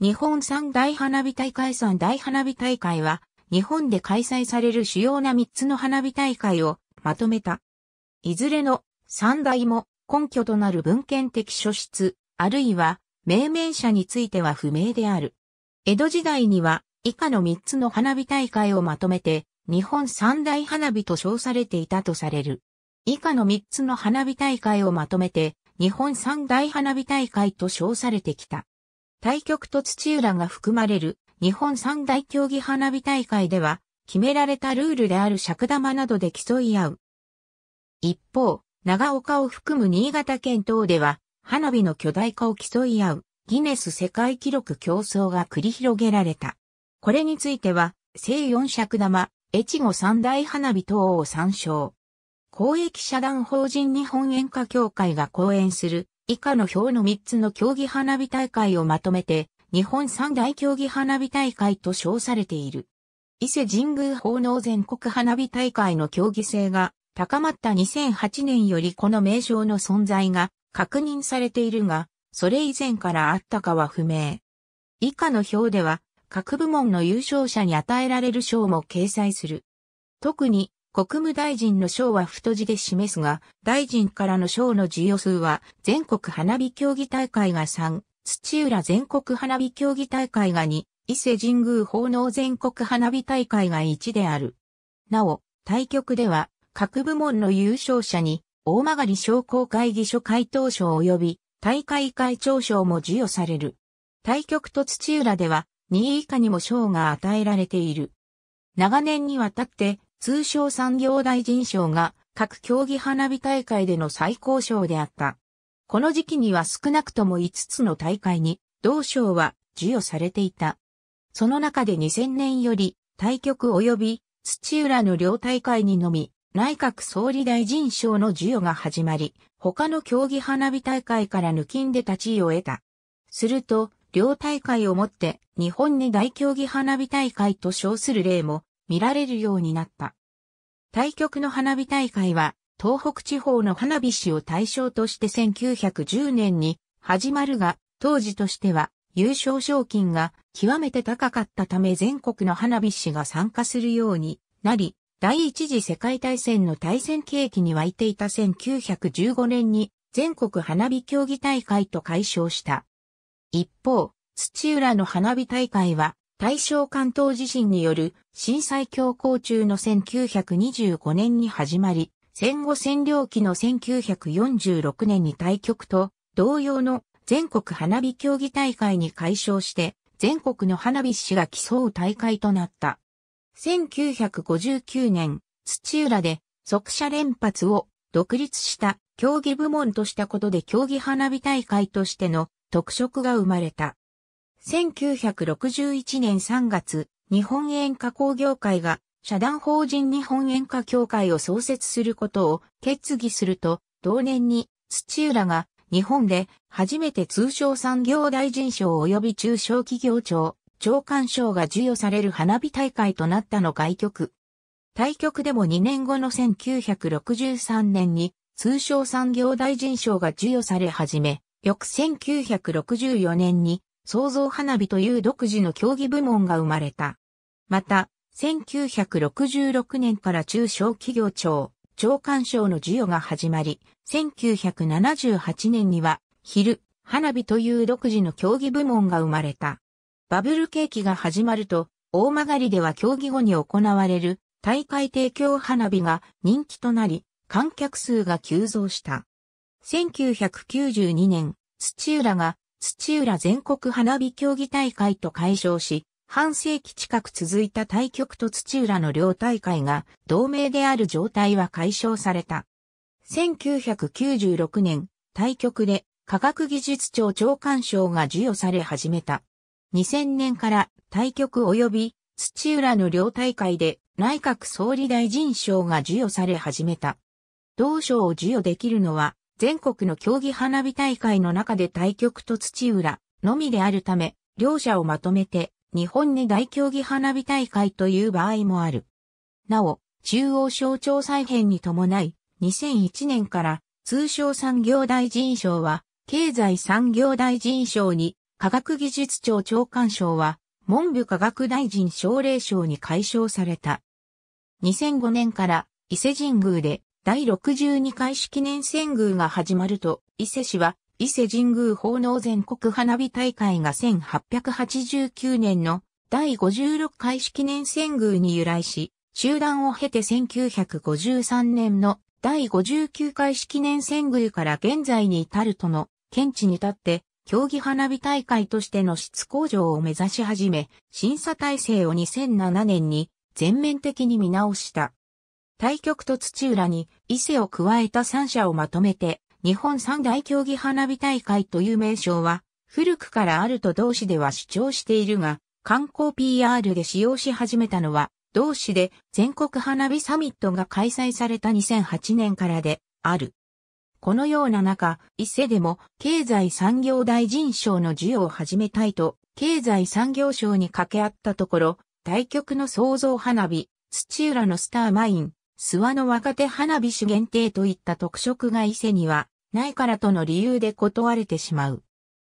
日本三大花火大会三大花火大会は、日本で開催される主要な3つの花火大会をまとめた。いずれの三大も根拠となる文献的書質、あるいは命名者については不明である。江戸時代には以下の3つの花火大会をまとめて、日本三大花火と称されていたとされる。以下の3つの花火大会をまとめて、日本三大花火大会と称されてきた。対局と土浦が含まれる日本三大競技花火大会では、決められたルールである尺玉などで競い合う。一方、長岡を含む新潟県等では、花火の巨大化を競い合う、ギネス世界記録競争が繰り広げられた。これについては、西四尺玉、越後三大花火等を参照。公益社団法人日本演歌協会が講演する以下の表の3つの競技花火大会をまとめて、日本三大競技花火大会と称されている。伊勢神宮奉納全国花火大会の競技性が高まった2008年よりこの名称の存在が確認されているが、それ以前からあったかは不明。以下の表では、各部門の優勝者に与えられる賞も掲載する。特に、国務大臣の賞は太字で示すが、大臣からの賞の授与数は、全国花火競技大会が3、土浦全国花火競技大会が2、伊勢神宮奉納全国花火大会が1である。なお、対局では、各部門の優勝者に、大曲商工会議所回答賞及び、大会会長賞も授与される。対局と土浦では、2位以下にも賞が与えられている。長年にわたって、通称産業大臣賞が各競技花火大会での最高賞であった。この時期には少なくとも5つの大会に同賞は授与されていた。その中で2000年より対局及び土浦の両大会にのみ内閣総理大臣賞の授与が始まり、他の競技花火大会から抜きんで立ち位を得た。すると、両大会をもって日本に大競技花火大会と称する例も見られるようになった。対局の花火大会は、東北地方の花火師を対象として1910年に始まるが、当時としては優勝賞金が極めて高かったため全国の花火師が参加するようになり、第一次世界大戦の対戦契機に沸いていた1915年に全国花火競技大会と解消した。一方、土浦の花火大会は大正関東地震による震災強行中の1925年に始まり、戦後占領期の1946年に対局と同様の全国花火競技大会に改称して全国の花火師が競う大会となった。1959年、土浦で即射連発を独立した競技部門としたことで競技花火大会としての特色が生まれた。1961年3月、日本塩化工業会が社団法人日本塩化協会を創設することを決議すると、同年に土浦が日本で初めて通商産業大臣賞及び中小企業庁長官賞が授与される花火大会となったの外局。対局でも2年後の1963年に通商産業大臣賞が授与され始め、翌1964年に創造花火という独自の競技部門が生まれた。また、1966年から中小企業庁、長官賞の授与が始まり、1978年には、昼、花火という独自の競技部門が生まれた。バブル景気が始まると、大曲りでは競技後に行われる大会提供花火が人気となり、観客数が急増した。1992年、土浦が土浦全国花火競技大会と解消し、半世紀近く続いた対局と土浦の両大会が同盟である状態は解消された。1996年、対局で科学技術庁長官賞が授与され始めた。2000年から対局及び土浦の両大会で内閣総理大臣賞が授与され始めた。同賞を授与できるのは全国の競技花火大会の中で対局と土浦のみであるため、両者をまとめて日本に大競技花火大会という場合もある。なお、中央省庁再編に伴い、2001年から通商産業大臣賞は、経済産業大臣賞に、科学技術庁長官賞は、文部科学大臣奨励賞に解消された。2005年から伊勢神宮で第62回式年遷宮が始まると、伊勢市は、伊勢神宮奉納全国花火大会が1889年の第56回式年遷宮に由来し、中断を経て1953年の第59回式年遷宮から現在に至るとの見地に立って、競技花火大会としての質向上を目指し始め、審査体制を2007年に全面的に見直した。対局と土浦に伊勢を加えた三者をまとめて、日本三大競技花火大会という名称は、古くからあると同市では主張しているが、観光 PR で使用し始めたのは、同市で全国花火サミットが開催された2008年からである。このような中、伊勢でも経済産業大臣賞の授与を始めたいと、経済産業省に掛け合ったところ、対局の創造花火、土浦のスターマイン、諏訪の若手花火師限定といった特色が伊勢にはないからとの理由で断れてしまう。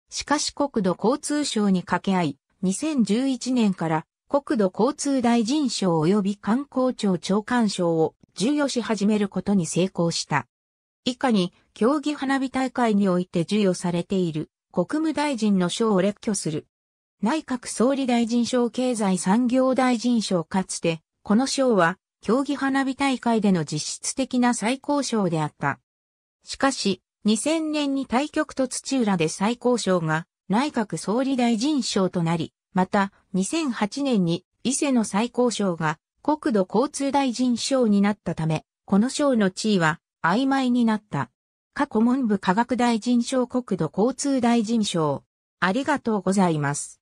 しかし国土交通省に掛け合い、2011年から国土交通大臣賞及び観光庁長官賞を授与し始めることに成功した。以下に競技花火大会において授与されている国務大臣の賞を列挙する。内閣総理大臣賞経済産業大臣賞かつて、この賞は競技花火大会での実質的な最高賞であった。しかし、2000年に対局と土浦で最高賞が内閣総理大臣賞となり、また2008年に伊勢の最高賞が国土交通大臣賞になったため、この賞の地位は曖昧になった。過去文部科学大臣賞国土交通大臣賞。ありがとうございます。